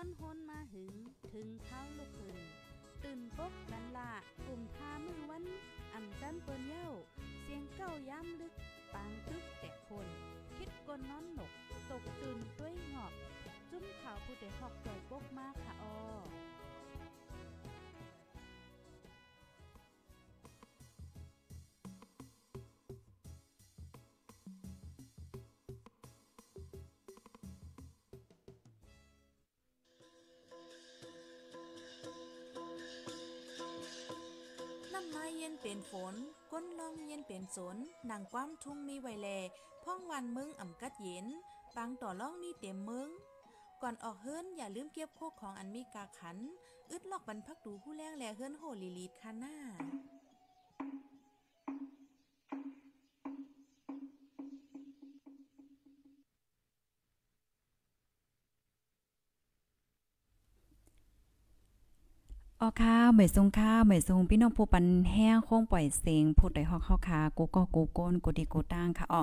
อนฮนมาหึง ถึงเท้าลูกหึง ตื่นปกดันละกลุ่มทามือวันอ่ำจันเปิ้นเย้า เสียงเก้าย้ำลึก ปางตึกแต่คน คิดกนน้อนหนก ตกตื่นด้วยหงอบ จุ้มขาวผู้เด็กหอกใจปกมากค่ะออไมาเย็นเป็นฝน ก้นลมเย็นเป็นสน นางความทุ่งมีไวแลพ่องวันมึงอ่ำกัดเย็นปังต่อล่องมีเต็มมึง ก่อนออกเฮิรนอย่าลืมเก็บโคกของอันมีกาขัน อึดลอกบรรพักดูผู้แรงแลเฮิรนโหลีลีดคาน่าอค่ะเหมยทรงค่ะเหมยทรงพี่น้องผู้ปันแห้งโค้งปล่อยเสียงพูดได้ฮอกเฮาค่ะกูก็กูโกนกูดีกูตั้งค่ะออ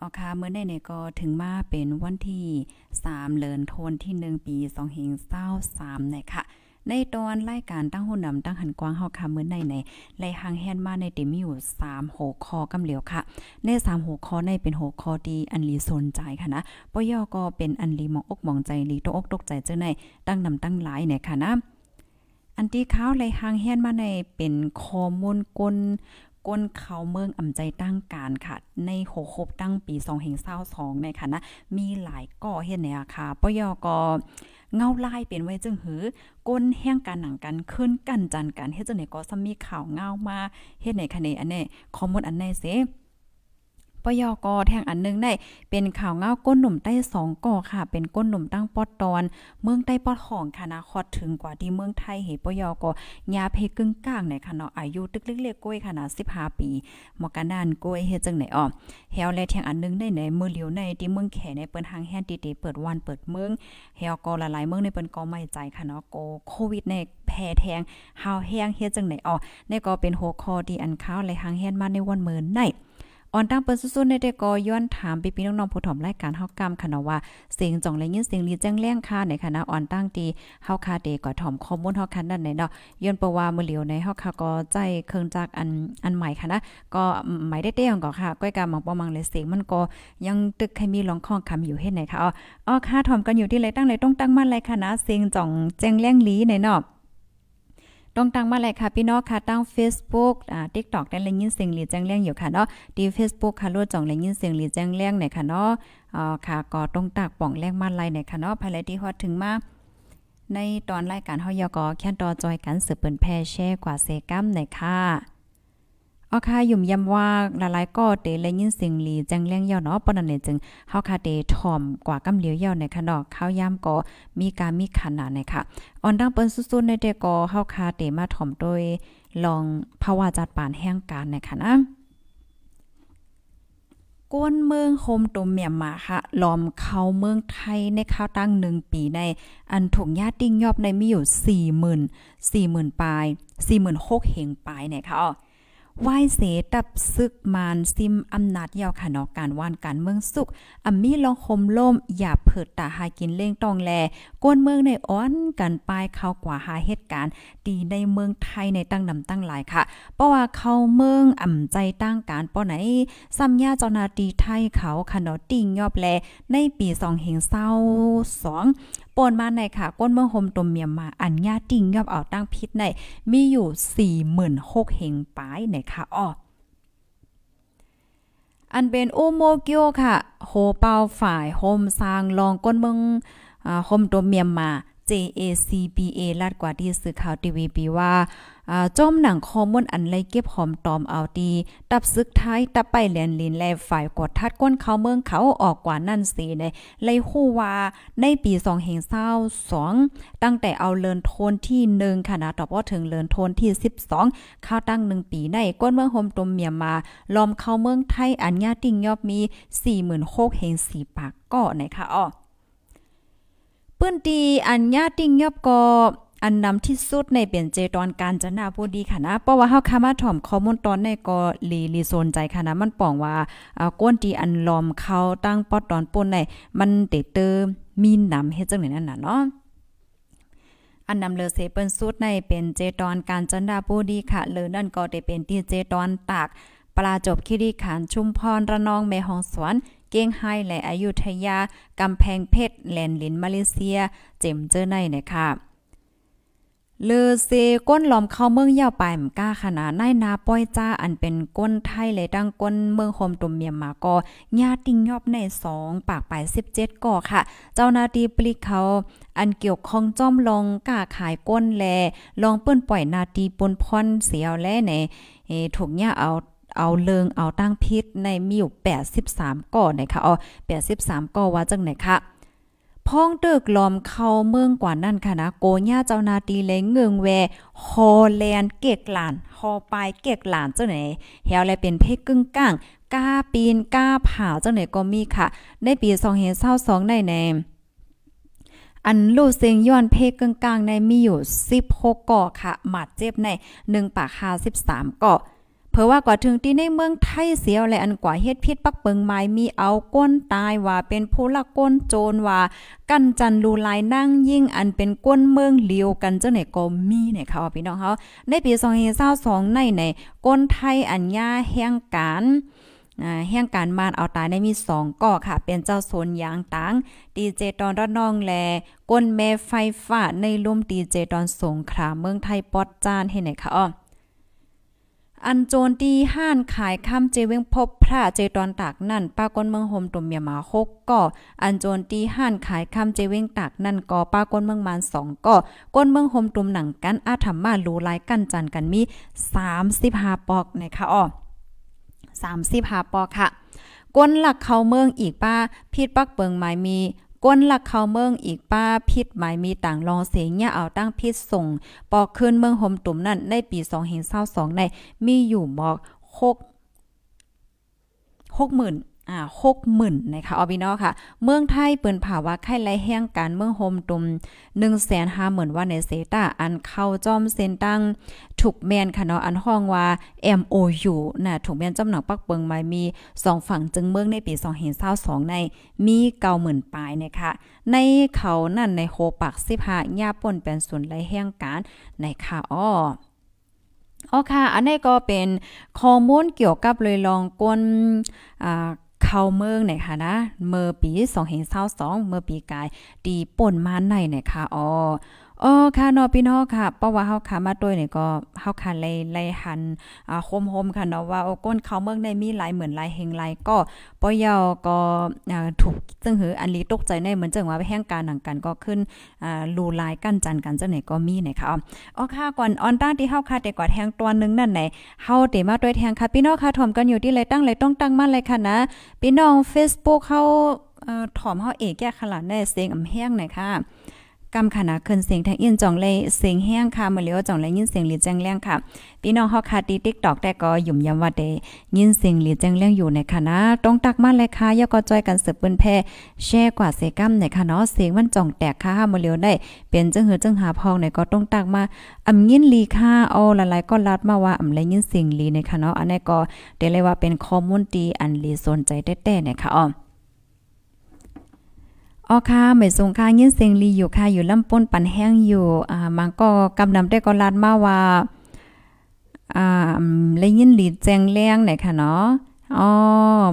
ออค่ะเมื่อในในก็ถึงมาเป็นวันที่ 3เดือนธันวาคมที่1 ปี2523นะคะในตอนรายการตั้งหุ่นนำตั้งหันกว้างเฮาค่ะเมื่อในในไล่หางแฮนมาในเต็มอยู่3หัวข้อกำเหลียวค่ะ ใน3หัวข้อในเป็นหัวข้อดีอันลีสนใจค่ะนะปยอก็เป็นอันลีมองอกมองใจลีตกอกตกใจเจ้าในตั้งนำตั้งหลายเนี่ยค่ะนะอันที่เขาวไรหางเฮียนมาในเป็นข้อมูลกนก้นเขาเมืองอ่ำใจตั้งการค่ะ ในหกครบตั้งปีสองเฮงเศร้าสองในค่ะนะมีหลายก่อเฮหยนเนี่ยค่ะปยอกเงาไล่เป็นไว้จึงหือก้นแห้งการหนังกันขึ้นกันจันกันเฮ็ดจังไหนก็ซ้ำมีข่าวเงามาเฮ็ดไหนคะเนอันเนี้ ข้อมูลอันไหนเสปยกแทงอันนึงได้เป็นข่าวเงาก้นหนุ่มใต้สองก่อค่ะเป็นก้นหนุ่มตั้งปอดตอนเมืองใต้ปอดของค่ะนะคอดถึงกว่าที่เมืองไทยเหปยอกอยาเพกึ่งกลางในค่ะเนาะอายุตึกเล็กๆก้อยค่ะนะ้าปีมกันานก้อยเฮจังไหนอ้อเฮลและแทงอันนึงได้ไหนมือเหลียวในที่เมืองแขในเปิ้นทางแฮนดีดเปิดวันเปิดเมืองเฮลกละลายเมืองในเปิ้นก็ไม่ใจค่ะเนาะโกโควิดในแพ่แทงหาวแห้งเฮจังไหนอ้อนี่ก็เป็นหัวขอที่อันข้าวและหางแฮนมาในวันเมือนในอ่อนตั้งเปิ้นสู้ๆในแต่ก็ย้อนถามไปพี่น้องๆผู้ถ่อมรายการเฮากรรมค่ะเนาะว่าเสียงจ่องและยินเสียงลีแจ้งแล้งค่ะในคณะอ่อนตั้งตีเฮาคาเดก็ถ่อมข้อมูลเฮาคันนั่นในเนาะย้อนเประว่ามื้อเหลียวในเฮาคาก็ใจเครื่องจักอันอันใหม่ค่ะนะก็ใหม่ได้เตี้ยงก็ค่ะก้อยกามังบ่มังเลยเสียงมันก็ยังตึกใครมีหลองข้องคำอยู่เฮ็ดไหนค่ะอ๋อค่ะถ่อมกันอยู่ที่ไรตั้งไรต้องตั้งมั่นไรค่ะนะเสียงจ่องแจ้งแล้งลีในเนาะต้องตั้งมาเลยค่ะพี่น้องค่ะ ตั้ง Facebook อ่า TikTok ได้เลยยินเสียงหรือแจ้งเลี้ยงอยู่ค่ะเนาะที่ Facebook ค่ะรูดจ่องเลยยินเสียงหรือแจ้งเลี้ยงไหนค่ะเนาะอ่าค่ะก็ต้องตักป่องแรงมาไลไหนค่ะเนาะภายในที่ฮอดถึงมา ในตอนรายการเฮายอกอ แค่นต่อจอยกันสืบเปิ่นแพ่แช่กว่าเซกัมไหนค่ะอคายุ่มยำว่าหลายๆก็เตเลยยินสิ่งหลีจ้งแรงยาวเนาะปนนั้นเนี่ยจึงเฮาคาเตถ่อมกว่ากำเหลียวยาวในคัะเนาะข้าวยามก็มีการมีขนาดในค่ะออนดังเปิ้นสุดๆในเตก็เฮาคาเตมาถ่อมโดยลองภาวะจัดปานแห่งการนค่ะนะกวนเมืองโฮมตุมเมียมมาค่ะล้อมเข้าเมืองไทยในข้าวตั้งหนึ่งปีใน อันถงญาติ้งยอบในมีอยู่สี่หมื่นสี่หมื่นปลายสี่หมื่นหกเหงปลายเนี่ยค่ะวหวเสตับซึกมานซิม อำนาจยาวคะนอการว่านการเมืองสุขอัมมีลองคมล่มอย่าเผิดตาหากินเล่งตองแลก้นเมืองในอ้อนกันปายเข้ากว่าหาเหตุการณ์ดีในเมืองไทยในตั้งนำตั้งหลายค่ะเพราะว่าเข้าเมืองอ่ำใจตั้งการป้อไหนสัํญาเจ้านาตีไทยเขาขะนอติ่งยอบแลในปีสองงเเห้าสองปนมาในค่ะ ก้นเมืองโฮมตมเมียมมาอันญาติ่งยอบเอาตั้งพิษใน มีอยู่46,000เฮงปายในค่ะอ้ออันเป็นโอโมเกียวค่ะโฮเปาฝ่ายโฮมซางลอง ก้นเมืองโฮมตมเมียมมา JACBA ลาดกว่าที่สื่อข่าวทีวีปีว่าจอมหนังคอมมอนอันไรเก็บหอมตอมเอาดี ตับซึกท้ายตะไปแลนลินแลฝ่ายกดทัดก้นเขาเมืองเขาออกกว่านั่นสิในไลฮู้ว่า ในปีสองแห่งเศร้าสองตั้งแต่เอาเลินโทนที่หนึ่งขณะต่อพอถึงเลินโทนที่ 12ข้าตั้งหนึ่งปีในก้นเมืองโฮมตมเมียมาล้อมเขาเมืองไทยอันญาติ่งยอบมี4กแห่งสี่ปากก่อนะคะอ้อปื้นดีอันญาติงยอบก็อันนำที่สุดในเปลี่ยนเจตอนการจนาพูดีค่ะนะเพราะว่าเฮาคามาถ่อมข้อมูลตอนในก็ลีลีโซนใจค่ะนะ มันป่องว่าเอาก้นตีอันลอมเขาตั้งปอดตอนปุ่นในมันเตเตอมีนำเฮ็ดจังไหนนั่นน่ะเนาะอันนำเลอเซเปิ้นสุดในเป็นเจตอนการจนดาพูดีค่ะ เลอนั่นก็ได้เป็นที่เจตอนตากปลาจบคิริขันชุมพรระนองแม่ฮองสวนเก้งไฮ้และอยุธยากำแพงเพชรแลนลินมาเลเซีย เจมเจอในนะคะเลอเซก้นหลอมเข้าเมืองเย่าวไปมก้าขนาดนายนาป้อยจ้าอันเป็นก้นไทยเลยดังก้นเมืองโฮมตุมเมียมมาก็ญาติงยอบ ในสองปากไปลาย17ก่อ ค่ะ เจ้านาตีปลิกเขาอันเกี่ยวข้องจ้อมลงก้าขายก้นแลลองเปื้นปล่อยนาตีปนพรเสียวแลในถูกย่าเอาเอาเลิงเอาตั้งพิษในมีอยู่83 ก่อนะคะอ๋อ83ก่อว่าจังไหนคะพ้องเดิกลอมเข้าเมืองกว่านั่นค่ะนะโกญ่าเจ้านาตีเลงเงืงแวฮอแลนด์เกกหลาน ฮอปายเกกหลานเจ้าไหนเฮวอะไรเป็นเพศกึ่งก้างกล้า ปีนกล้าผ่าเจ้าไหนก็มีค่ะ ในปี2022ในในอันลูเซียงย้อนเพกกลางๆในมีอยู่16ก่อค่ะหมัดเจ็บใน1ปาก53กาะเพราะว่ากว่าถึงที่ในเมืองไทยเสียวและอันกว่าเฮ็ดพิษปักเปิงไม้มีเอาก้นตายว่าเป็นผู้ละก้นโจรว่า กันจันลูลายนั่งยิ่งอันเป็นก้นเมืองเลียวกันเจ้าไหนก็มีเนี่ยค่ะพี่น้องเฮาในปี2022ในในก้นไทยอันยาแห่งการ แห่งการมานเอาตายได้มีสอ2ก่อค่ะ เป็นเจ้าโซนยางตังดีเจตอนระนองแลก้นแม่ไฟฟ้าในลุ่มดีเจตอนสงขาเมืองไทยปอดจานให้ไหนคะอ้ออันโจนตีห้านขายคำเจวิงพบ พระเจตอนตากนั่นป้ากนเมืองโฮมตุ่มเมียหมาหกก็อันโจนตีห้านขายคำเจวิงตากนั่นก็ป้ากนเมืองมานสองก็ก้นเมืองโฮมตุ่มหนังกันอาธรรมาลูลายกันจันกันมีสามสิบห้าปอกนะคะอ๋อสามสิบห้าปอกค่ะก้นหลักเขาเมืองอีกป้าพีดปักเปิงหมายมีก้นหลักเขาเมืองอีกป้าพิษหมายมีต่างรองเสียงเนี่ยเอาตั้งพิษส่ง ปอกขึ้นเมืองหมตุ่มนั่นในปี2 0 2 2ในมีอยู่หมอก6 6 0 0 0 0หกหมื่นนะคะออบินอค่ะ เมือง ไทย เปินภาวะไข้ไรแห้งการเมืองโฮมตุม1นึ่งแสนห้าหมื่นว่า ในเซตาอันเข้าจอม เซนตั้งถูกแมนค่ะ เนาะ อันห้องว่า MOU นะถูกแมนจำหนักปักเปิงมามีสองฝั่งจึงเมือง ในปีสองเห็นเศร้าสองในมีเก่าหมื่นปลายนะคะในเขานั่นในโคปักสิพหาญาปนเป็นส่วนไรแห้งการในค่ะอ้ออ๋อค่ะอันนี้ก็เป็นข้อมูลเกี่ยวกับเลยลองก้นอ่าเข้าเมืองไหนคะนะเมื่อปี2อ2เมื่อปีกายดีป่นมาในไหนคะอ๋อโอ๋ค่ะนอะพี่น้องค่ะเพราะว่าเฮาขามาตัวนี่ก็เฮาค่ะไล่ไล่หันอ่าคมโฮมค่ะเนาะว่าโอ้ก้นเขาเมืองในมีหลายเหมือนหลายแหงหลายก็ปอยอก็อ่าถูกจึงหืออันนี้ตกใจในเหมือนจังว่าไปแห่งการหนังกัน ก็ขึ้นอ่าลูลายกันจันกันจังไหนก็มีนะคะอ๋อค่ะก่อนออนตั้งที่เฮาค่ะแต่กว่าแทงตัวนึงนั่นไหนเฮาเตมาต้วยแทงค่ะพี่น้องค่ะถ่มกันอยู่ที่ไรตั้งไรต้องตั้งมั่นเลยค่ะนะพี่น้อง Facebook เฮาเอ่อถ่มเฮาเอกแก้ขลาดแน่เสียงอำแห้งหน่อยค่ะกำขนาเคินเสียงทางอินจ่องเลยเสียงแห้งค่ะมือเลี้ยวจ่องเลยยินเสียงหลีแจ้ง้ยงค่ะพี่น้องฮอคาดีติ๊กตอกแต่ก็หยุ่มยำวัดเดยินเสียงหลีแจ้ง้ยงอยู่ในคณะต้องตักมาเลยค่ะย่ก็จอยกันสืบปืนแพ่แช่กว่าเสกัมในคณะเสียงมันจ่องแตกค่ะมือเลี้ยวได้เป็นจังหือจังหาพองในก็ต้องตักมา อำยินลีค่ะโอ้หลายๆก็ลัดมาว่าอำเลยยินเสียงหลีในคณะอันนี้ก็เด้เลยว่าเป็นคอมมูนตีอันลีสนใจแต่ๆในค่ะอ๋ออ๋อค่ะไม่ส่งค่ายิ้นเซงลีอยู่ค่ะอยู่ลำป้นปันแห้งอยู่อ่ามันก็กำนำได้ก็ลาดมาว่าอ่าเลยยิ้นหลีแจงแรงไหนค่ะเนาะอ๋อ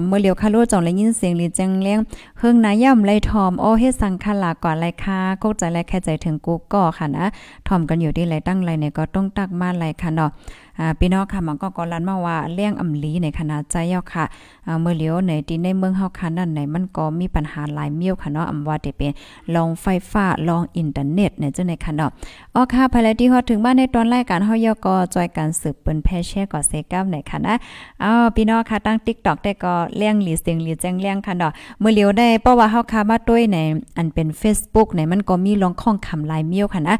เมื่อเลียวคารู้จ่องเลยยินเสียงหลีแจงเลี้ยงเครื่องนาย่ำไรทอมโอ้เฮ็ดสังคลาก่อนไรค่ะก็ใจไรแค่ใจถึงกูก็ค่ะนะทอมกันอยู่ที่ไรตั้งไรเนี่ยก็ต้องตักมาไรค่ะเนาะพี่น้องค่ะมันก็กอลันมาว่าเลี้ยงอำลีในคณะใจย่อค่ะเมื่อเลี้ยวในที่ในเมืองเฮาคันนั่นในมันก็มีปัญหาหลายเมี้ยวค่ะเนาะอำว่าจะเป็นลองไฟฟ้าลองอินเทอร์เน็ตเนจังในค่ะเนาะอ๋อค่ะภายลที่ฮอถึงบ้านในตอนแรกการเฮาย่อก็จอยการสืบเปิ้นแพแช่ก่อเซกับในค่ะนะอ๋อพี่น้องค่ะตั้ง TikTok ได้ก็เลี้ยงหลีเสียงหลีแจ้งเลี้ยงค่ะเนาะเมื่อเลี้ยวได้เพราะว่าเฮาค่ะมาด้วยในอันเป็น Facebook ในมันก็มีลองข้องคำหลายเมี้ยวค่ะนะ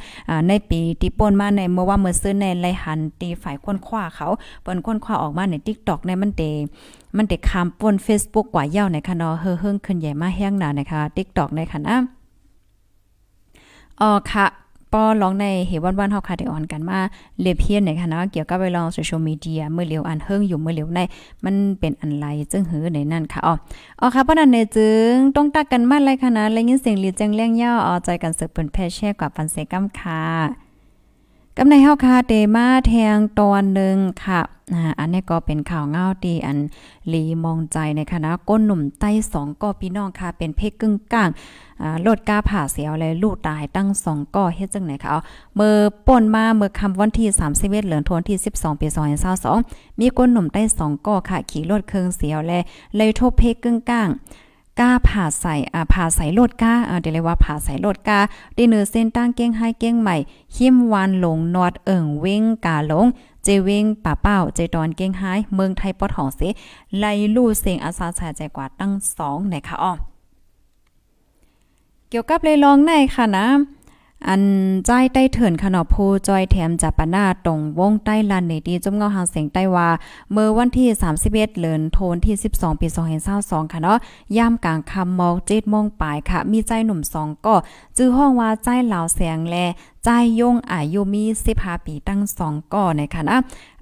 ในปีที่ป่นมาในเมื่อว่าเมื่อซื้อในไลหันตีฝ่ายค้นคว้าเขาเปิ้นค้นคว้าออกมาใน TikTok ในมันเตมันเตคำม่น Facebook กว่าเย้าในคะเนาะเฮอเฮิงขึ้นใหญ่มาแห้งหนานะคะ TikTok ในค่ะนะอ๋อค่ะปอลองในเหวันวันเฮาค่ะได้ออนกันมาเลเพียนในคะเนะเกี่ยวกับไปลองโซเชียลมีเดียเมื่อเร็วอันเฮิงอยู่เมื่อเร็วในมันเป็นอันไรจึงหือในนั่นค่ะอ๋ออ๋อค่ะเพราะนั้นในจึง ต้องตักกันมาเลยค่ะนะและยินเสียงลีแจ้ง้ยงย่ออ๋อใจกันเสิร์ฟเปิ้นแพ่แช่กว่าฟันเซกัมค่ะกํในเฮาคาเตมาแทงตอนหนึ่งค่ะอันนี้ก็เป็นข่าวเงาตีอันลีมองใจในคณะก้นหนุ่มใต้สองก่อพี่น้องค่ะเป็นเพกกึ่งก้างโลดก้าผ่าเสียวเลยลูกตายตั้งสองก่อเฮ็ดจังไหนคะเอาเมื่อป่นมาเมื่อคำวันที่3ามสิบเอ็เหลือนทวนที่ 12 ปีสองพันสองมีก้นหนุ่มใต้สองก่อค่ะขี่รถเครื่องเสียวเลยเลยทบเพกกึ่งก้างก้าผ่าใส่อ่าผ่าใส่โลดก้าอ่าเดี๋ยวเรียกว่าผ่าใส่โลดก้าดีเนอเส้นตั้งเก้งให้เก้งใหม่ ขิมวานหลง นอดเอิ่งเว้งกาหลง เจวิงป่าเป้าเจดอนเก้งไฮเมืองไทยปอดหองเสไลลู่เสียงอาสาชาใจกว่าตั้งสองนะคะอ้อเกี่ยวกับเลยลองในค่ะนะอันใจใต้เถินขนอผู้จอยแถมจับปนาตรงวงใต้ลันในดีจุ่มเงาหางเสียงใต้ว่า เมื่อวันที่31เหลือนโทนที่12ปี2022ค่ะเนาะย่ามกลางคำมองเจ็ดโมงปลายค่ะ มีใจหนุ่มสองก็จื้อห้องว่าใจเหล่าแสงแลจโยงอายุมี1าปีตั้งสองก่อนะคะนะ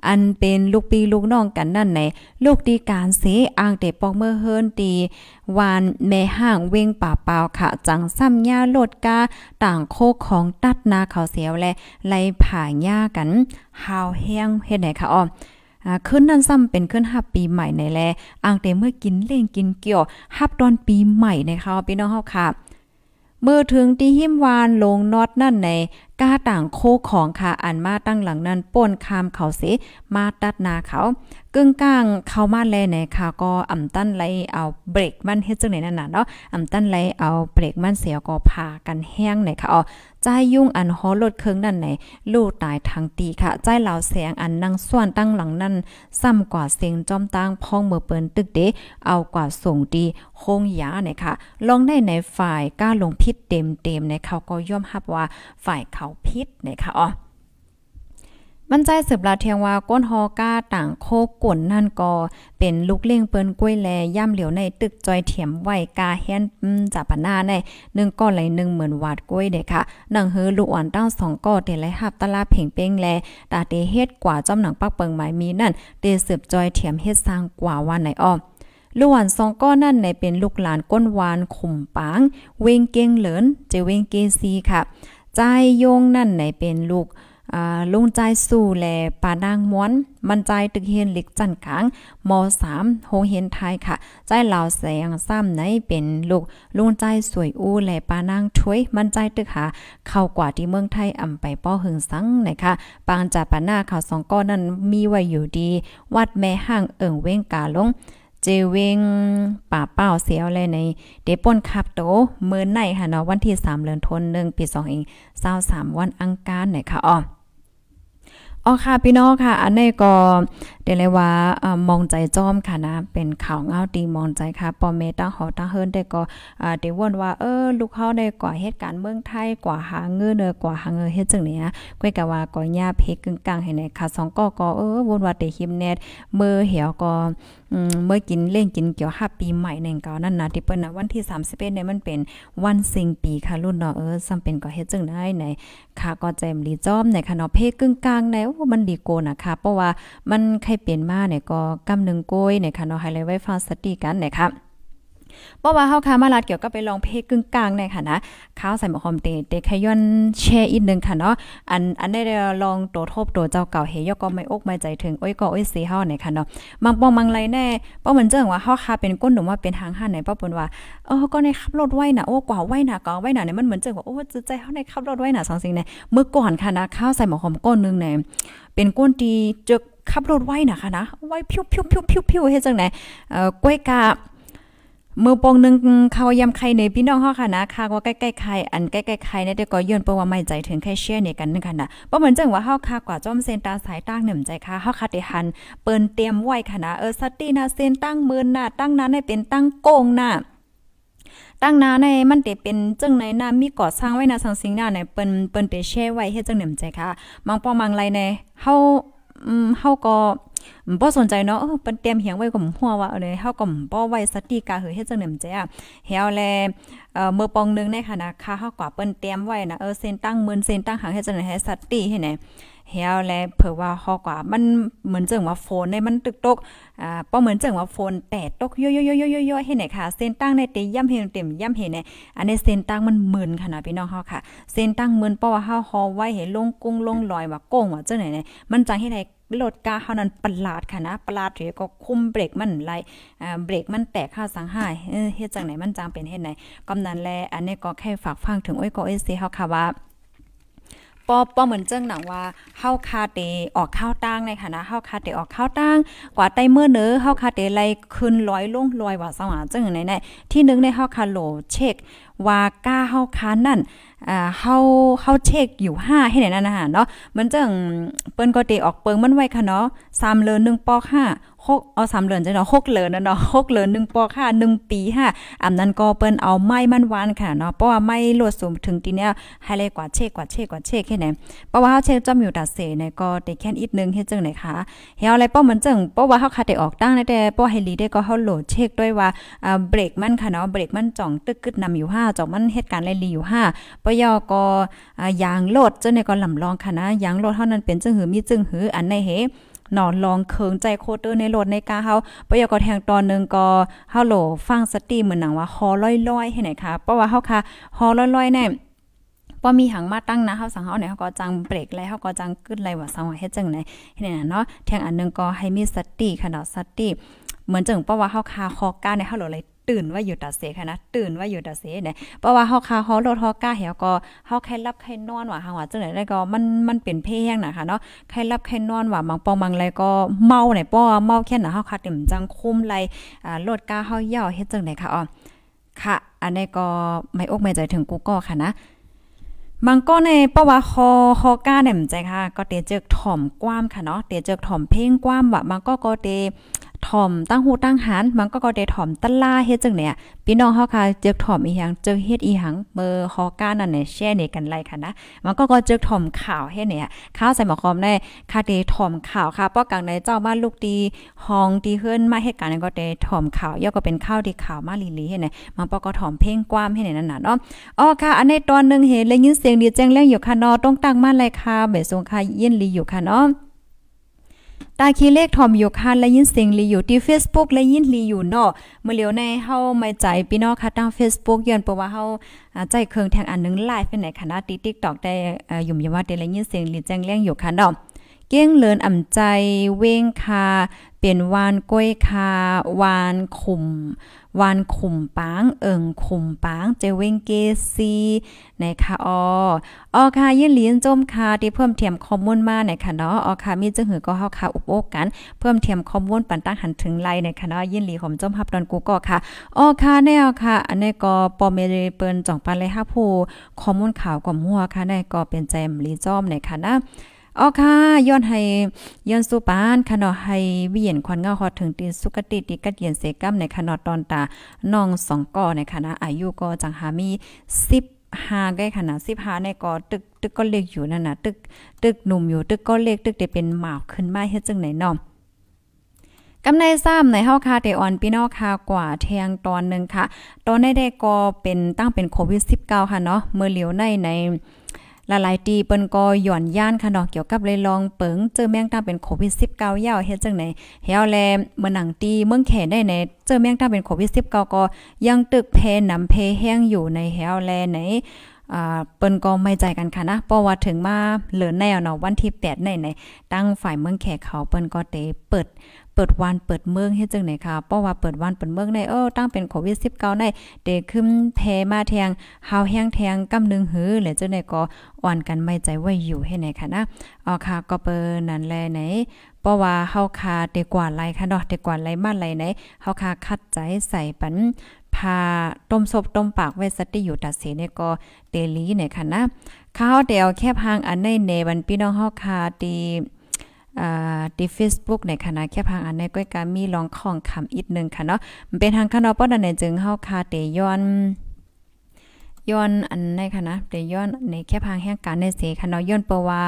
อันเป็นลูกปีลูกน้องกันนั่นในลูกดี การ เสอ่างเตปอกเมื่อเฮิรนตีวานแม่ห้างเวงป่าเปล่าค่ะจัง ซ้ำหญ้าโลดกาต่างโคของตัดนาเขาเสียวและไล่ผ่าหญ้ากันหาวแห้งเฮ็ดไหนคะอ๋อขึ้นนั่นซ้ำเป็นขึ้นหับ ปีใหม่ในแลอ่างเตเมื่อกินเล่งกินเกี่ยวฮับตอนปีใหม่นเขาพี่น้องเขาค่ะเมื่อถึงที่หิมวานลงนอดนั่นในก้าต่างโคของค่ะอันมาตั้งหลังนั้นป่นคามเขาเสมาตัดนาเขา กึ่งกลางเข้ามาแลไหนค่ะ ก็อ่ำตั้นไหลเอาเบรกมันเฮ็ดจังไหนนั่นน่ะเนาะอ่ำตั้นไหลเอาเบรกมันเสียก็พากันแห้งไหนค่ะอ๋อใจยุ่งอันฮอลถเครื่องนั่นไหนลู่ตายทางตีค่ะ ใจเหล่าแสงอันนั่งส่วนตั้งหลังนั่นซ้ำกว่าเสียงจอมตั้งพ้องเมื่อเปิ้นตึกเดเอากว่าส่งดีโคงยาไหนค่ะ ลองได้ในฝ่ายกล้าลงพิษเต็มๆในเขาก็ย่อมรับว่าฝ่ายเขาาพิษนะคะอ๋อมันใจสืบลาเทียงว่าก้นฮอก้าต่างโคก่นนั่นก็เป็นลูกเลี้ยงเปิ้นกล้วย แล ย่ำเหลียว ในตึกจอยเถียมไหวกา แฮนจับปนาในหนึ่งก้อนไหลหนึ่งเหมือนวาดกล้วยเด็กค่ะหนังเฮอลูกอ่อนตต้าสองก้อนเตไหลหับตลาเพ่งเป้งแลตาเตเฮ็ด กว่าจอมหนังปักเปิงหมายมีนั่นเตสืบจอยเถียมเฮ็ดสร้างกว่าวันไหนอ้อลูกหวานสองก้อนนั่นในเป็นลูกหลานก้นหวานขุมปาง เวงเก้งเหลินเจเวงเกซีค่ะใจโยงนั่นไหนเป็นลูกลุงใจสู่แลปานางม้วน มันใจตึกเฮียนเล็กจันกลางมสามโฮเฮียนไทยค่ะ ใจเหล่าแสงซ้ำาไหนเป็นลูก ลุงใจสวยอู้แลปานางถ้วย มันใจตึกหาเข้ากว่าที่เมืองไทยอำไปป้อหึงสังนะคะปางจาปาน้าข่าวสองก้อนนั้นมีไว้อยู่ดี วัดแม่ห้างเอิ่งเว้งกาลงเจเวงป่าเป้าเสียวเลยในเดปอนคับโตเมื่อไหนค่ะเนาะวันที่3เดือนธันวาคมปี2เอง23วันอังคารไหนค่ะอ๋อออค่ะพี่น้องค่ะ อันนี้ก็เดลยว่ามองใจจ้อมค่ะนะ เป็นข่าวเงาตีมองใจค่ะปอเมตั้งหอตั้งเฮิรนได้ก็เดววนว่า เออ ลูกเขาได้กว่าเหตุการณ์เมืองไทยกว่าหาเงินเนอกว่าหาเงินเฮ็ดจังเนี้ยก้อยกะว่าก่อย่าเพกกึ่งกลางให้ในค่ะสองกอกอเออวนว่าเตหิมเน็ตมือเหี่ยวก็เมื่อกินเล่นกินเกี่ยวห้าปีใหม่ในเก่านั่นนะที่เปิ้นนะวันที่สามสิบเอ็ดเนี่ยมันเป็นวันสิงปีค่ะรุ่นเนาะเออซ้ำเป็นก็เฮ็ดจึงได้ในค่ะก็แจมลีจอมในค่ะเนาะเพกึ่งกลางในโอ้ มันดีโกนะคะเพราะว่ามัน ใครเปลี่ยนมาเนี่ยก็กำหนึ่งโกยในค่ะเนาะไฮไลท์ไว้ฟ้าสติกันนะคะเพราว่าเฮาค้ามาลาดเกี่ยวก็ไปลองเพลกึ่งกลางในค่ะนะข้าวใส่หมกหอมเตเตขย้อนแช่อีกนึงค่ะเนาะอันอันได้ลองโตทบโตเจ้าเก่าเฮยก็ไม่อกไม่ใจถึงโอ้ยก็โอ้ยสีเฮาในค่ะเนาะมังปองมังไรแน่ป้อาเหมือนเจ้งว่าเฮาค้าเป็นก้นหนุ่มว่าเป็นหางห้าไหนป้อาปนว่าเออก็ในขับรถไว้น่ะโอ้กว่าไว้น่ะก็ไว้น่ะเนี่ยมันเหมือนเจ้งว่าโอ้จิตใจเฮาในขับรถไว้น่ะสองสิ่งเนี่ยเมื่อก่อนค่ะนะข้าวใส่หมกหอมก้นนึงเนี่ยเป็นก้นตีเจอขับรถไว้น่ะค่ะนะไว้พิ้วพิ้วพิ้วพิ้วพิ้วเฮ็ดจังไหนเอ่อกล้วยกามือปองนึงเขายำไข่ในพี่น้องห้าค่ะนะค่ะว่าใกล้ๆไข่อันใกล้ๆไข่เนี่ยก็ย้อนเประว่าไม่ใจถึงไข่เชื่อเนี่ยกันนึงค่ะนะาะเหมือนจังว่าห้าค่ะกว่าจอมเซนตาสายตั้งหนึ่งใจค่ะห้าคาเไดหัน เปิ้นเตรียมไว้ค่ะนะเออสตีนะเซนตั้งมือน้า ตั้งนั้นให้เป็นตั้งโกงน่ะตั้งนาใน มันเตเป็นจังไหนนามีก่อสร้างไว้นะสังสิงหน้าในเปิ้นเปิ้นเตแช่ไว้เฮ็ดจังหนึ่งใจค่ะมังปองมังไรในเฮาอืมเฮาก็บ่สนใจเนาะเปิ้นเตรียมเหียงไว้ก็หัวว่าเลยเฮาก็บ่ไว้สติกาเฮอเฮ็ดจังหนำแจ้เฮาแลเอ่อเมื่อปองนึงในคณะค่ะเฮากว่าเปิ้นเตรียมไว้นะเออเส้นตั้งหมื่นเส้นตั้งหางเฮ็ดจังได๋ให้สติให้ไหนเฮาวและเผื่อว่าฮอกว่ามันเหมือนเจังว่าโฟนในมันตึกตกอ่าป้อเหมือนเจังว่าโฟนแตกตกย่อยๆๆๆๆให้ไหนค่ะเส้นตั้งในเต็มย่ำเห็นเต็มย่ำเห็นเนี่ยอันนี้เส้นตั้งมันหมื่นค่ะนะพี่น้องเฮาค่ะ เส้นตั้งหมื่นเป้ะว่าเฮาฮอไว้เห็นลงกุ้งลงลอยว่าโก้งว่าเจ้าไหนเนี่ยมันจังให้ไหนรถกาเฮานั้นประหลาดค่ะนะประหลาดถือก็คุมเบรกมันไหลอ่เบรกมันแตกค่าสังหายเฮ็ดจังไหนมันจังเป็นเฮ็ดไหนกำนั้นแลอันนี้ก็แค่ฝากฟังถึงอ้อยก็เอซีเฮาค่ะว่าป้อป้อเหมือนเจ้งหนังว่าเข้าคาเตออกข้าวตั้งในคณะเข้าคาเตออกข้าวตั้งกว่าใต้เมื่อเนื้อเข้าคาเตไร่ขึ้นร้อยลงลอยว่าสว่างจังไหนนที่นึงในเข้าคาโลเช็ค ว่าก้าเข้าคานั่นอ่าเ้าเ้าเช็คอยู่5ให้ไหนนั่นนฮะเนาะเหมือนเจ้งเปิ้นก็เตออกเปิงมันไว้ค่ะเนาะมเลองปอก5หกเอาสามเหรอนจังเนาะหกเหรือนะเนาะหกเหรินหนึ่งปอค่ะหนึ่งปีค่ะอันนั้นก็เปิ้นเอาไม้มันวานค่ะเนาะเพราะว่าไม้ลวดสูงถึงตีเนี้ยให้เลยกว่าเชกกว่าเชกกว่าเชกแค่ไหนเพราะว่าเขาเชกจอมอยู่ดัดเสเนี่ยก็ได้แค่นิดนึงเฮ็ดจังไหนคะเฮาอะไรเป้ามันจังเพราะว่าเขาคาได้ออกตั้งแต่เพราะให้ลีได้ก็เขาโหลดเชกด้วยว่าเบรกมันค่ะเนาะเบรกมันจ่องตึกกึดนำอยู่ห้าจ่องมันเหตุการณ์ไรลีอยู่ห้าปยอก็ยางโลดเจ้าในก็ลำลองค่ะนะยางโลดเท่านั้นเป็นจึงหือมีจึงหืออันในเหหนอนลองเคิงใจโคเตอร์ในรถในกาเฮาปยากอแทงตอนนึงก็เฮาโหลฟังสติเหมือนหนังว่าฮอลอยๆให้ไหนคะเพราะว่าเฮาค่ะฮอลอยๆเนี่ยพอมีหังมาตั้งนะเฮาสังเฮาเนี่ยเฮาก็จังเบรกแล้วเฮาก็จังขึ้นเลยว่าสังว่าเฮ็ดจังไหนเน็่ยเนาะแทงอันนึงก็ให้มีสติค่ะเนาะสติ เหมือนจังเพราะว่าเฮาคาคอก้าในเฮาโหลเลยตื่นว่าอยู่ตัดเสค่ะนะตื่นว่าอยู่ตัดเสเนี่ยเพราะว่าเฮาคาเฮาโลดเฮาก้าเหี่ยวก็เฮาใครรับใครนอนว่าเฮาว่าจังได๋ได้ก็มันมันเป็นเพ่งนะคะเนาะใครรับใครนอนว่าบางปองบางไรก็เมาไหนป้อเมาแค่น่ะเฮาคาเต็มจังคุมไรอ่าโลดก้าเฮาย่อเฮ็ดจังได๋ค่ะอ๋อค่ะ อันนี้ก็ไม่อกไม่ใจถึงกูก็ค่ะนะมังก็ในประวัตคอคอก้าเนี่ยมใจค่ะ ก็เตเจอกถ่อมกว้ามค่ะเนาะเตเจอกถ่อมเพ่งกว้ามว่ามังก็ก็เตถ่อมตั้งหูตั้งหันมันก็ก็ได้ถ่อมตะล่าเฮ็ดจังเนี่ยพี่น้องเฮาค่ะเจอถ่อมอีหยังเจอเฮ็ดอีหยังเมื่อฮอก้านั่นเนี่ยแช่เนี่ยกันไรค่ะนะมันก็ก็เจอถ่อมข่าวเฮ็ดเนี่ย ข้าวใส่หมอคอมได้ค่ะเดถ่อมข่าวค่ะป้อกังในเจ้าบ้านลูกดีห้องดีเฮือนมาเฮ็ดการก็ได้ถ่อมข่าวย่อก็เป็นข้าวดีข่าวมาลีลีเฮ็ดเนี่ยมันป้อก็ถ่อมเพ่งกว้ามเฮ็ดเนี่ยนั่นน่ะเนาะอ๋อค่ะ อันในตอนนึงเห็นเลยยินเสียงดีแจ้งแรงอยู่ค่ะเนาะต้องตั้งมานเลยค่ะเบสงค่ะยินลีอยู่ค่ะเนาะตาคีเลขทอมยกฮัน และยินเสียงลีอยู่ที่ Facebook และยินลีอยู่เนาะเมื่อเลียวในเฮาไม่ใจพี่น้องค่ะทาง Facebook ย้อนเพราะว่าเฮาใจเครื่องแทงอันนึงไลฟ์เป็นไหนคณะติ๊กติ๊อกได้ยุ่มยาว่าเดลยินเสียงลีแจ้งเลี้ยงอยู่ค่ะเนาะเก้งเลินอ่ำใจเว้งคาเป็นวานก้อยคา วานขุมวานขุมปางเอิงขุมปางเจเวงเกซีในคะอออค่ะยื่นลีนจมค่ะที่เพิ่มเทียมคอมมอนมาในค่ะเนาะออค่ะมีจึงหือก็เฮาค่ะอุปโภกันเพิ่มเทียมคอมมอนปันตั้งหันถึงไลในค่ะเนาะยื่นลีหอมจมฮับดอนกูก็ค่ะออค่ะแนวค่ะ อันนี้ก็ปอเมเรเปิ้นจ่องปันเลยฮะผู้คอมมอนข่าวก่อมหัวค่ะในก็เป็นแจมลีจอมในค่ะนะอ๋อค่ะย้อนให้ย้อนสุปานขนาดให้วิเยนควันเงาหอดถึงตีนสุกติติกัดเย็นเสกัมในขนาดตอนตาน้องสองก่อในคณะอายุก็จังหามีสิบห้าได้ขนาดสิบห้าในก่อตึกตึกก็เล็กอยู่นั่นนะตึกตึกหนุ่มอยู่ ตึกก็เล็กตึกเดเป็นหมาขึ้นมาเฮ็ดจังไหนน้องกำในซ้ำในเ้าคาเตออนปีนอคากว่าแทงตอนนึงค่ะตอนในได้ก็เป็นตั้งเป็นโควิด19ค่ะเนาะเมื่อเหลียวในในหลายๆตีเปิ้นก็หย่อนย่านค่ะเนาะเกี่ยวกับเลยลองเปิงเจอแมงตาเป็นโควิด19ยาวเฮ็ดจังไหนเฮาแลเมื้อหนังตีเมืองแขนได้ใน เจอแมงตาเป็นโควิด19ก็ยังตึกเพนำเพแห้งอยู่ในเฮาแลไหนเปิ้นก็ไม่ใจกันค่ะนะเพราะว่าถึงมาเหลือแนวเนาะวันที่8ในหนตั้งฝ่ายเมืองแขกเขาเปิ้นก็เตเปิดเปิดวันเปิดเมืองเฮ็ดจังไหนค่ะเพราะว่าเปิดวัน เปิดเมืองในเออตั้งเป็นโควิด19ในเดขึ้นแพมาแทงเฮาแห้งแทงกำนึงหือและจังไหนก็อ่อนกันไม่ใจไว้อยู่ให้ไหนค่ะนะอ๋อค่ะก็เปิ้นนั่นแลไหนเพราะว่าเฮาคาเตกว่าไหลค่ะเนาะเตกว่าไหลมาไหลไหนเฮาคาคัดใจใส่ปันพาต้มศพต้มปาก ไว้สติอยู่ตัดเสเนี่ยก็เตลีเนี่ยค่ะนะข้าวเดียวแค่พางอันในเนวันพี่น้องเฮาคาตีดิเฟซบุ๊กในคณะแค่พังอันในก้อยกามีลองของคำอีกหนึ่งค่ะเนาะมันเป็นทางคณะป้อนในจึงเฮาคาเตย้อนย้อนอันในค่ะนะ เตยย้อนในแค่พังแห่งการในเสคณะนาย้อนเพราะว่า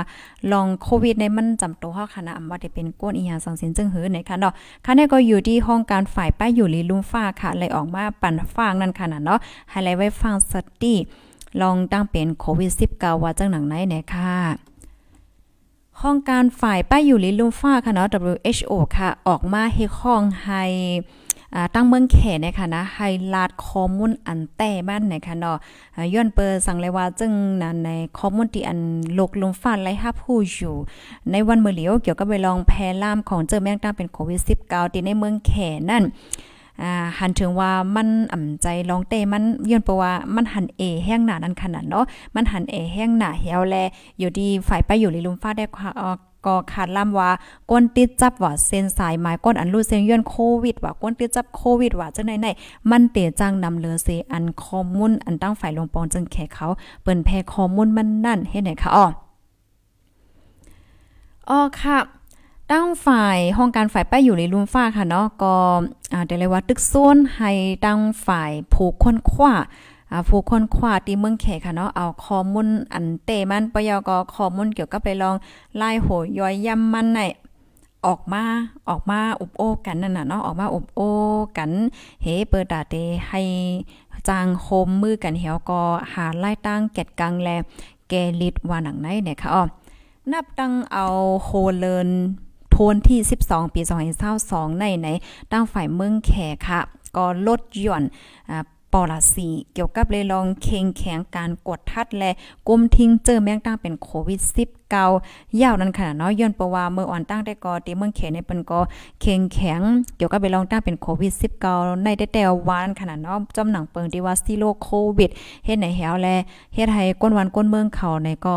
ลองโควิดในมันจำตัวเฮาคณะนอำว่าไดเป็นก้นอีหยังสองสินจึงหือในคณะเนาะคณะก็อยู่ที่ห้องการฝ่ายป้ายอยู่ลีลุมฟ้าค่ะเลยออกมาปั่นฟางนั่นค่ะเนาะไฮไลท์ไว้ฟังสตีลองตั้งเป็นโควิด19ว่าจังหนังไหนเนี่ยค่ะห้องการฝ่ายป้ายอยู่ลิลุมฟ้าค่ะเนาะ WHO ค่ะออกมาให้ห้องให้ตั้งเมืองแขนะคะนะไฮลาดคอมุนอันแต้บ้านนะคะเนาะย้อนเปิดสั่งเลยว่าจึงนันในคอมุนที่อันโลกลมฟ้าไล่ห้าผู้อยู่ในวันเมื่อเหลียวเกี่ยวกับไปลองแพร่ล่ามของเจอแมงตั้งเป็นโควิด -19 ที่ในเมืองแขนั่นหันถึงว่ามันอ่ำใจลองเตมันย้อนประว่ามันหันเอแห้งหนานั้นขนาดเนาะมันหันเอแห้งหนาเหยวแล อยู่ดีฝ่ายไปอยู่ลิลุมฟ้าได้ก็ขาดล่ำว่าก้นติดจับว่าเส้นสายไม้ก้นอันรูเซงย้อนโควิด ว่าก้นติดจับโควิด ว่าจะไหนไหนมันเตะจังนำเลอเซอันคอมมุนอันตั้งฝ่ายลงปองจังแขกเขา เปิ่นแพข้อมมุนมันนั่นเฮ็ดไหนคะอ้ออ้อค่ะตั้งฝ่ายห้องการฝ่ายป้ายอยู่ในลุมฟ้าค่ะเนาะก็อ่าเดเลยว่าตึกซ้นให้ตั้งฝ่ายผูกค้นคว้าอ่าผู้ค้นคว้าที่เมืองแขกค่ะเนาะเอาข้อมูลอันเตมันปยกข้อมูลเกี่ยวกับไปลองไล่โหยอยย่ำมันในออกมาออกมาอบโอกันนั่นน่ะเนาะออกมาอบโอกันเฮเปิดดาเตให้จางโคมมือกันเหี่ยวกอหาไล่ตั้งแกดกังแลแกลิดว่าหนังไหนเนี่ยค่ะอ๋อนับตั้งเอาโคเลินนที่ 12 ปี 2022ในในตั้งฝ่าย เมือง แข ค่ะ ก็ลดหย่อนอ่าปอลาซีเกี่ยวกับเลยลองเค็งแข็งการกดทัดและก้มทิ้งเจอแมงตั้งเป็น โควิดเก่ายาว นั้นค่ะเนาะย้อนประว่าเมื่ออ่อนตั้งได้ก็ตี เมืองเขนในเปินก็ เข่งแข็ง เกี่ยวก็ไปลองตั้ง เป็นโควิด19ในได้แต่วาน ขนาด เนาะจอมหนังเปิงที่ว่าซิโลโควิด เฮ็ดใหนแฮวแลเฮ็ดให้ก้นวันก้นเมืองเขาในก็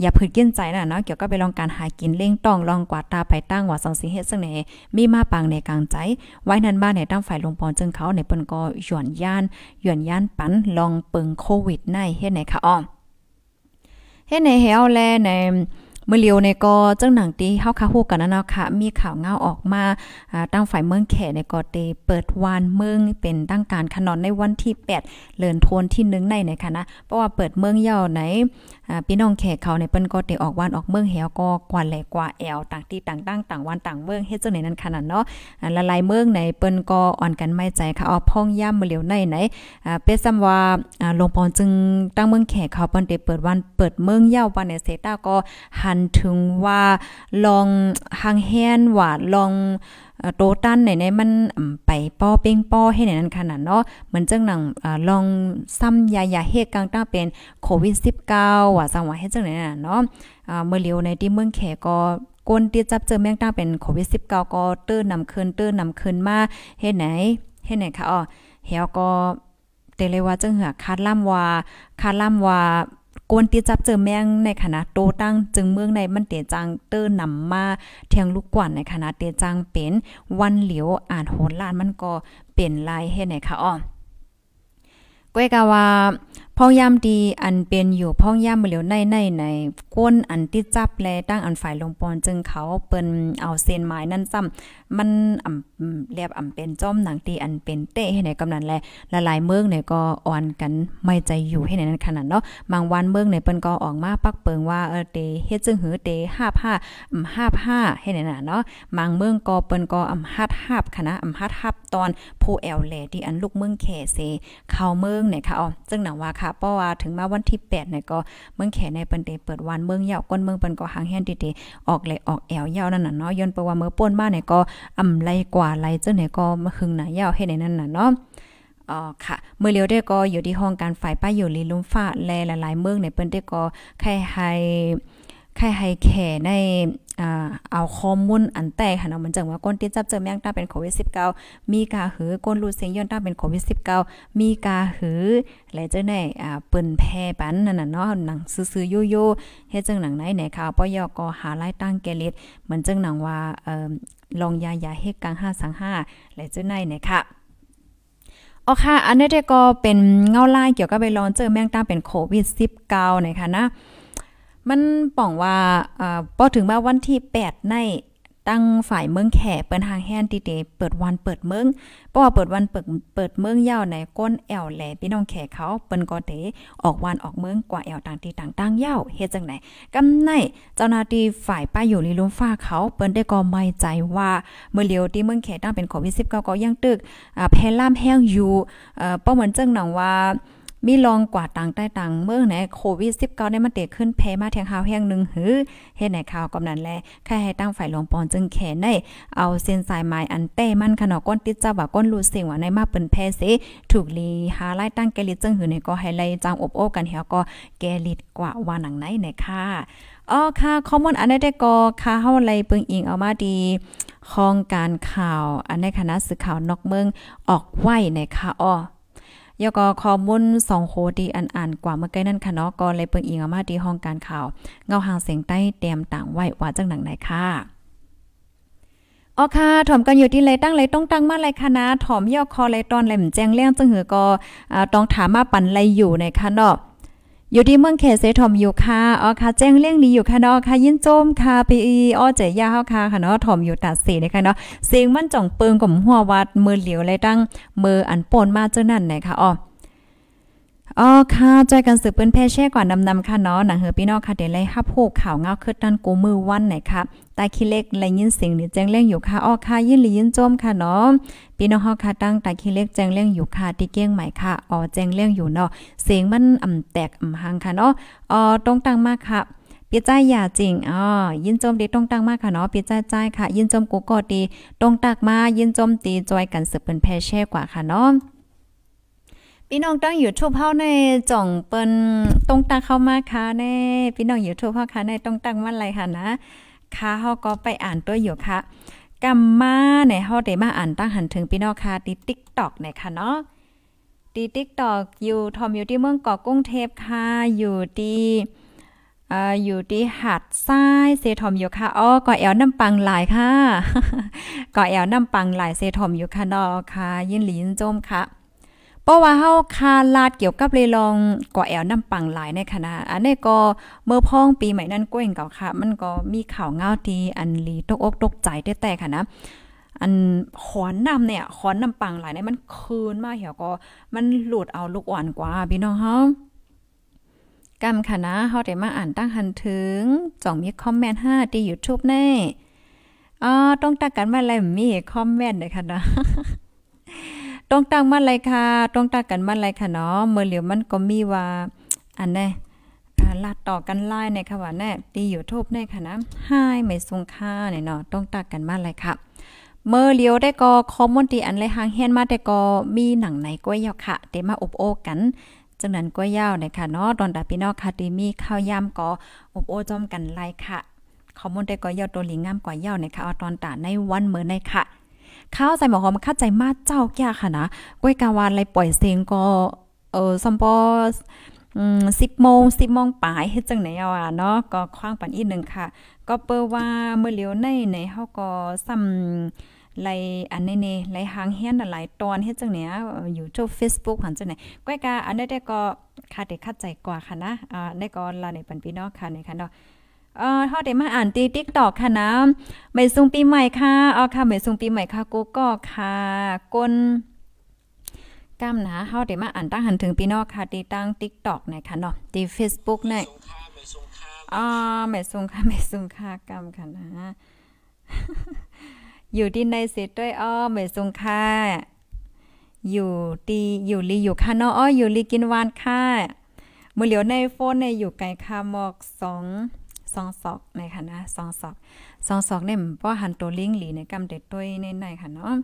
อย่าพื้นกินใจ นะ เนาะเกี่ยวก็ไปลองการหากินเล่งต้องลองกวาดตาไปตั้งว่าสังสิเฮ็ดซึ่งในมีมาปังในกลางใจไว้นั้นบ้านในตั้งฝ่ายลงปอนจึงเขาในเปิ้นก็หย่อนย่านหย่อนย่านปันลองเปิงโควิดในเฮ็ดไหนค่ะอ้อ hết này héo le này เมื่อเลียวในก็เจ้าหนังที่เฮาคาฮูกันนะเนาะค่ะ มีข่าวเงาออกมาตั้งฝ่ายเมืองแขในก็เตเปิดวานเมืองเป็นตั้งการขนอน ในวันที่8เลือนโทนที่1ในนะคะนะเพราะว่าเปิดเมืองเย่าไหนพี่น้องแขเขาในเปิ้นก็เตออกวานออกเมืองแหวก็กว่าแหลกว่าแอลต่างที่ต่างตั้งต่างวันต่างเมืองเฮ็ดจังไหนนั้นขนาดเนาะละลายเมืองในเปิ้นก็อ่อนกันไม่ใจค่ะออพ่องย่าเมื่อเลียวในไหนเป็นซ้ำว่าลงปอนจึงตั้งเมืองแขเขาเปิ้นเตเปิดวันเปิดเมืองเย่าปานในเซต้าก็หันถึงว่าลองหางแฮนว่าลองโตตันไหนๆมันไปป้อเป้งป้อให้ไหนนั้นขนาดเนาะเหมือนจังหนังลองซ้ำยายาเฮกกลางตั้งเป็นโควิด -19 ว่าสังวะให้จังไหนน่ะเนาะเมื่อเียวในที่เมืองแขก็กนที่จับเจอแมงต้าเป็นโควิด -19 ก็เตือนำคืนเตือนำคืนมาเฮ็ดไหนเฮ็ดไหนคะอ๋อเฮาก็เตเลยว่าจังเหือคาดล่ำว่าคาดล่ำว่ากวนตีจับเจอแมงในคณะโตตั้ง จึงเมืองในมันเตียจังเตอร์นำมาเทียงลูกกวนในคณะเตียจังเป็นวันเหลียวอ่านโหนลานมันก็เป็นลายเฮ็ดไนค่ะอ้อก้อยกะว่าพ่องย่ำดีอันเป็นอยู่พ่องย่ำเหลียวในในในก้นอันติดจับแลตั้งอันฝ่ายลงปอนจึงเขาเปิ้นเอาเส้นไม้นั่นซ้ำมันอ่ำเรียบอ่ำเป็นจ้อมหนังตีอันเป็นเตะให้ไหนกำนันแลละลายเมืองเนี่ยก็อ่อนกันไม่ใจอยู่ให้ไหนนั้นขนาดเนาะบางวันเมืองเนี่ยเปิ้นก็ออกมาปักเปิงว่าเออเตเฮ็ดจึงหือเตห้าผ้าอห้าผ้าให้ไหนน่ะเนาะบางเมืองก็เปิ้นก็อ่ำฮัดฮับคณะอ่ำฮัดฮับตอนผู้แอลแลที่อันลูกเมืองแขเซเข้าเมืองเนี่ยค่ะอ๋อจึงหนังว่าค่ะะเพราะว่าถึงมาวันที่8เนี่ยก็ เมืองแขในเปิ้นเตเปิดวันเมืองยาวก้นเมืองเปิ้นก็หางแฮนติเตออกเลยออกแอวยาวนั่นน่ะเนาะย้อนไปว่าเมื่อป่นมาเนี่ยก็อำไรกว่าไรเจ้าเนี่ยก็มาหึงหน่ะยาวให้ในนั่นน่ะเนาะอ๋อค่ะ เมื่อเลียวได้ก็อยู่ที่ห้องการฝ่ายป้าอยู่ลีลุ่มฟ้าและหลาย ๆ เมืองในเปิ้นได้ก็ใครให้ใครให้แข่ในเอาข้อมูลอันแตกค่ะเนาะมันจังว่าก้นตีดจับเจอแมงต้าเป็นโควิด -19 มีกาหือก้นรูดเสียงย้อนต้าเป็นโควิด -19 มีกาหือ และเจ้าไหนอ่าเปินแพ่ปัน นั่นน่ะเนาะหนังซื้อๆโยๆเฮ็ดจังหนังไหนไหนข่าวปยกหาไล่ตั้งแกลิดเหมือนจังหนังว่า เอ่อลองยายาเฮ็ดกลาง5สัง5และเจ้าไหนไหนค่ะอ๋อค่ะอันนี้ก็เป็นเงาไล่เกี่ยวกับไปลอนเจอแมงต้าเป็นโควิด -19 นะคะนะมันป่องว่าอ่าพอถึงมาวันที่8ในตั้งฝ่ายเมืองแขเปิ้นทางแฮนดีเดเปิดวันเปิดเมืองเพราะว่าเปิดวันเปิดเปิดเมืองยาวในก้นแอวแหลพี่น้องแขเขาเปิ้นก็เตออกวันออกเมืองกว่าแอวต่างที่ต่างต่างยาวเฮ็ดจังไหนกำในเจ้าหน้าที่ฝ่ายป้าอยู่ลีลุมฟ้าเขา เปิ้นได้ก็ไม่ใจว่าเมื่อเลียวที่เมืองแขตั้งเป็นโควิด19ก็ยังตึกอ่าแพร่ล่ามแห้งอยู่เอ่อป้อเหมือนจังหนังว่ามีลองกว่าต่างใต้ต่างเมื่อไหนโควิด19ได้มาเตะขึ้นเพมาแทงข่าวแห่งหนึ่งหือเฮ็ดไหนข่าวกำนันแลแค่ให้ตั้งฝ่ายหลวงปอนจึงแขนได้เอาเส้นสายไม้อันเต้มันขนอก้นติดเจ้าว่าก้นรูเสียงว่าในมาเปิ้นแพเสถูกลีหาไล่ตั้งแกลิจึงหือในก็ให้ไล่จางอบโอ้ กันเหี่ยวก็แกลิดกว่าว่าหนังไหนไหนค่ะอ๋อค่ะข้อมูลอันนี้ได้ก็ค่ะเฮาไลเปิงอิงเอามาดีของการข่าว อันในคณะสื่อข่าวนอกเมืองออกไวในค่ะอ้อยกอคอมุนสองโคดีอันอ่านกว่าเมื่อใกล้นั่นค่ะเนาะก็เลยเปิงอิงอามาดีห้องการข่าว เงาหางเสียงใต้เตรียมต่างไว้ว่าจังหนังไหนค่ะอ๋อค่ะถ่อมกันอยู่ที่ไรตั้งไรต้องตั้งมาไรคะนะถ่อมยอคอไรตอนไรมแจ้งเรื่องจังหือก็ต้องถามมาปันไรอยู่ในคะเนาะอยู่ที่เมืองเขตเซทอมอยู่ค่ะอ๋อค่ะ แจ้งเรื่องนี้อยู่ค่ะเนาะค่ะ ยินโจมค่ะปีอีอ้อเจยาเฮาค่ะค่ะเนาะถอมอยู่ตัดสีนะคะเนาะเสียงมันจ่องเปิงกับหัววัดมือเหลียวเลยตั้งมืออันปนมาเจ้านั่นนะคะอ๋อ อ๋อค่ะใจกันสืบเปิ้นแพ่แช่ก่อนนำนำค่ะเนาะหนังเฮอพี่น้องค่ะเดี๋ยวเลยฮับโขกข่าวเงาคืดนั่นกูมือวันไหนคะตาคิเล็กและยินเสียงนี่แจ้งเร่งอยู่ค่ะอ้อค่ะยินหรือยินจมค่ะเนาะพี่น้องฮาค่ะตั้งตาคิเล็กแจ้งเร่งอยู่ค่ะที่เก้งใหม่ค่ะอ๋อแจ้งเร่งอยู่เนาะเสียงมันอ่ำาแตกอ่ำาหังค่ะเนาะอ๋อตรงตั้งมากค่ะ เปียใจยาจริงอ๋อยินจมดีต้องตั้งมากค่ะเนาะเปียใจใจค่ะ ยินจมกูก็ดีต้องตักมายินจมตีจอยกันสืบเป็นแพแช่กว่าค่ะเนาะพี่น้องตั้งอยู่ทุบเผาในจ่องเปิ้นต้องตักเข้ามาค่ะในพี่น้องอยู่ทุบเผาค่ะในต้องตักมันไรค่ะนะค่ะเฮาก็ไปอ่านตัวอยู่ค่ะกัมมาในเฮาได้มาอ่านตั้งหันถึงพี่น้องค่ะ ติ๊กตอกเนี่ยค่ะเนาะ ติ๊กตอกอยู่ทอมอยู่ที่เมืองกาะกุ้งเทพค่ะ อยู่ที่อยู่ที่หาดทรายเซทอมอยู่ค่ะ อ๋อก็อแอลน้ำปังหลายค่ะก็อแอลน้ำปังหลายเซทอมอยู่ค่ะนอค่ะ ยินหลีนจมค่ะเพราะว่าเฮาคาลาดเกี่ยวกับเลยลองก่อแอวน้ำปังหลายในคณะอันนี้ก็เมื่อพ้องปีใหม่นั้นก้เองเก่าค่ะ มันก็มีข่าวเงาดีอันลีตกอกตกใจแต่แต่ค่ะนะ อันขอนนำเนี่ยขอนนำปังหลายในมันคืนมาเหี่ยวก็มันหลุดเอาลูกอ่อนกว่าพี่น้องเฮากำค่ะนะเฮาได้มาอ่านตั้งหันถึงจ่องมีคอมเมนต์5ที่ YouTube แน่อ่าต้องตักกันมาแลมมีคอมเมนต์เลยค่ะนะต้องตั้งมันไรค่ะ ต้องตั้งกันมันไรค่ะเนาะ เมื่อเหลียวมันก็มีว่า อันแน่ลาดต่อกันไล่ในค่ะว่าแน่ตีอยู่ทบในค่ะนะห้ไม่ทรงค่าเนาะต้องตักกันมาเลยค่ะ เมื่อเลียวได้ก็คอมมอนตีอันไรหางเฮียนมาแต่ก็มีหนังในก้อยยาวค่ะ เตมาอบโอกัน จังนั้นก้อยยาวเนี่ยค่ะเนาะ ตอนดาพี่นอกคาดีมีข้าวยำก็อบโอจอมกันไล่ค่ะ คอมมอนได้ก็ยาวตัวหลิงงามก้อยยาวในค่ะเอาตอนตาในวันเมื่อในค่ะเข้าใจหมอหอมเข้าใจมากเจ้าแก่ค่ะนะก้วยกาวานไรปล่อยเสียงก็เออซัมปอสิบโมงสิบโมงปลายเฮ็ดจังไหนเอาอ่ะเนาะก็คว้างปันอีกหนึ่งค่ะ ก็เปิว่าเมื่อเลียวในในเฮาก็ซ้าไรอันในเนไรหางเฮียนหลายตอนเฮ็ดจังเนียอยู่โจ Facebook หันจังไหนก้อยกาอันนี้ได้ก็ค่ะเด้คเข้าใจกว่าค่ะนะอ่าได้ก็ลาในปันพี่น้องค่ะในค่ะเนาะเออเฮาได้มาอ่านตีติ๊กตอกค่ะนะไม่ซุงปีใหม่ค่ะอ๋อค่ะไม่ซุงปีใหม่ค่ะกูก็ค่ะก้นก้ามนะเฮาได้มาอ่านตั้งหันถึงพี่นอกค่ะตีตั้งติ๊กตอกนะคะเนาะตีเฟซบุ๊กเนี่ยอ๋อไม่ซุงค่ะ ไม่ซุงค่ะก้ามค่ะนะอยู่ที่ในเสตด้วยอ๋อไม่ซุงค่ะอยู่ตีอยู่ลีอยู่ค่ะเนาะอ๋ออยู่ลีกินวานค่ะมือเหลียวในโฟนในอยู่ไก่ค่ะหมอกสองซองซอกในค่ะนะซองซอกซองซอกเนี่ยป้อหันตัวลิงหลีในกำเด็ดด้วยในในค่ะเนาะ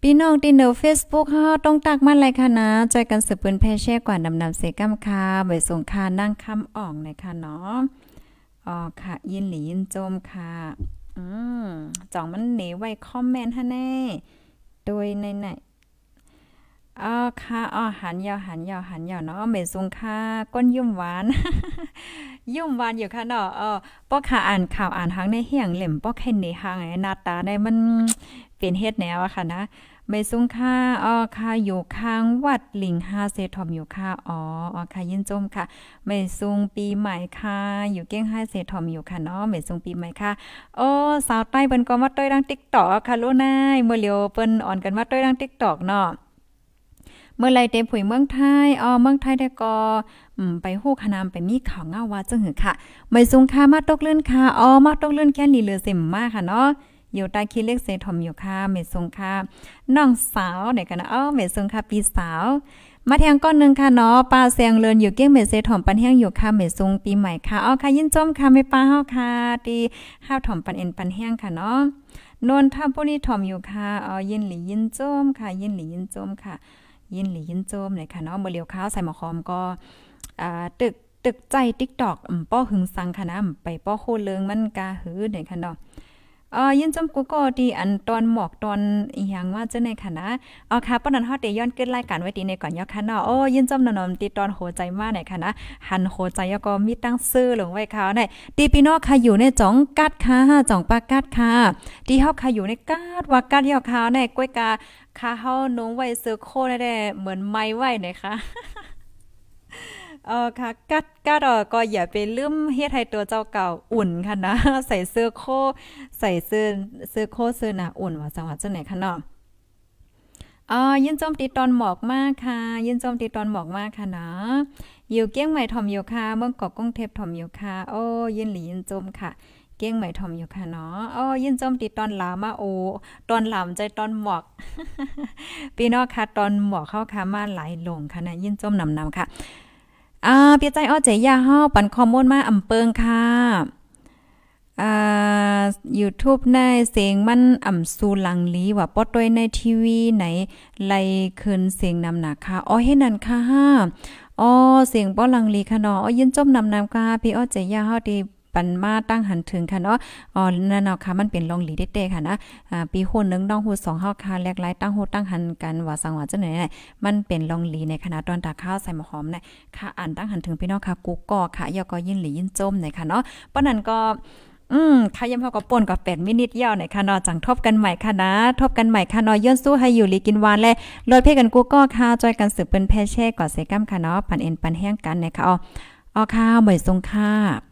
พี่น้องที่เนอเฟซบุ๊กเฮาต้องตักมาเลยค่ะนะใจกันสืบปืนแพ่แช่กว่านำนำเสกำคาใบสงคานั่งคำอ่องในค่ะเนาะอ๋อค่ะ ยินหลียินโจมค่ะอืมจ่องมันเหนไว้ คอมเมนต์ฮะแน่โดยในไหนอ๋อค่ะอ๋อหันยาวหันยาวหันยาวเนาะเมซุงค่ะ ก้นยุ่มหวาน ยุ่มหวานอยู่ค่ะ เนาะเออป้อค่ะอ่านข่าวอ่านทางในเฮียงเหล่มป้อแค่ในทางไอ้หน้าตาได้มันเป็นเฮ็ดแนวอะค่ะนะเมซุงค่ะอ๋อค่ะ อยู่ข้างวัดหลิงฮาเซทอมอยู่ค่ะ อ๋ออ๋อค่ะยินจมค่ะเมซุงปีใหม่ค่ะ อยู่เก้งฮาเซทอมอยู่ค่ะเนาะเมซุงปีใหม่ค่ะโอ้สาวใต้เปิ้นก็มาต้อยดัง TikTok ค่ะลูกนาย เมื่อเร็วเปิ้นอ่อนกันมาต้อยดัง TikTok เนาะเมื่อไรเตผุยเมืองไทย อ๋อ เมืองไทยได้ก็ไปฮู้ขนามไปมีข่าวเงาว่าจังหือค่ะ ไม่สูงค่ามาตกเลื่อนค่ะอ๋อมาตกเลื่อนแค่นี้เหลือเสมมากค่ะเนาะอยู่ใต้คิดเลขเซทอมอยู่ค่ะเมสงค่ะน้องสาวไหนกันนะ อ๋อเมสงค่ะปีสาว มาแทงก้อนหนึ่งค่ะเนาะปลาแซงเลินอยู่เกี้ยงเมเซถอมปันแห้งอยู่ค่ะเมซุงปีใหม่ค่ะอ๋อค่ะ ยินจมค่ะไม่ปลาเ้าค่ะตีห้าวถอมปันเอ็นปันแห้งค่ะเนาะนนท่าปุ้นี่ถอมอยู่ค่ะอ๋อ ยินหลียินจมค่ะ ยินหลียินจมค่ะยินหลียินโจมเลยค่ะเนาะบ่เลียวข้าวใส่หมอคอมก็ตึกตึกใจติ๊กตอกป้อหึงสังคณะไปป้อโคเลิงมันกาหือเนยค่ะเนาะยินจมกูก็ดีอันตอนหมอกตอนอี่ยงว่าจะในค่ะนะเอาค่ะป้อนันฮอดเดย้อนเกิดรายการไว้ดีในก่อนยอค่ะเนาะโอ้ยินจมนนมตีตอนโหใจมากในยค่ะนะหันโหใจยก็มีตั้งซื่อลงไว้เขาในตีพี่นอกค่ะอยู่ในจ่องกัดค่ะจ่องปากัดค่ะตีเฮาค่ะอยู่ในกัดว่ากัดยอเขาในกล้วยกาค่ะเฮาน้องไว้เซอ้อโคได้เหมือนไม้ไว้นะคะเออค่ะกัดกัดอก็อย่าไปลืมเฮ็ดให้ตัวเจ้าเก่าอุ่นค่ะนะใส่เสื้อโคใส่เสื้อเสื้อโคเสื้อหนาอุ่นว่าจังหวัดจังไหนคะเนาะ อ๋อยินจมติดตอนหมอกมากค่ะยินจมติดตอนหมอกมากค่ะนะอยู่เกี้ยงใหม่ถอมอยู่ค่ะเมืองกอกกรุงเทพถอมอยู่ค่ะโอ้ยินหลียินจมค่ะเก้งใหม่ทอมอยู่ค่ะเนาะอ๋อยินจมติดตอนหลามาโอ ตอนหลามใจตอนหมอกพี่น้องค่ะตอนหมอกเข้าค่ะมาหลายลงค่ะนะยินจมนำนำค่ะอ่าเปียใจอ้อเจยาเฮาปันคอมมอนมาอำเปิงค่ะ อ่า YouTube ในเสียงมันอ่ำสูลังลีว่าป้อต้วยในทีวีไหนไลคืนเสียงนำหนาค่ะ อ๋อเฮ็ดนั่นค่ะ อ๋อเสียงป้อลังลีค่ะเนาะอ๋อยินจมนำนำค่ะพี่อ้อเจยาเฮาดีปันมาตั้งหันถึงค่ะเนาะ อ๋อนั่นเนาะค่ะมันเป็นลองหลีเด้ๆค่ะนะ อ่า ปีโหนึงน้องโห2เฮาค่ะแลกหลายตั้งโหตั้งหันกันว่าสังว่าจังไหนมันเป็นลองหลีในคณะตอนตาข้าวใส่หมหอมน่ะค่ะอ่านตั้งหันถึงพี่น้องค่ะกูก็ค่ะยอก็ยินหลียินจมนะค่ะเนาะปะนั้นก็ อืมค่ะยามเฮาก็ป่นก็8มินิตยาวหน่อยค่ะเนาะจังทบกันใหม่ค่ะนะ ทบกันใหม่ค่ะเนาะย้อนสู้ให้อยู่ลีกินวานและลอเพ่กันกูก็ค่ะจอยกันสืบเป็นแพ่แช่ก่อเซกัมค่ะเนาะปันเอ็นปันแห้งกันนะคะอ๋อค่ะหมวยทรงค่ะ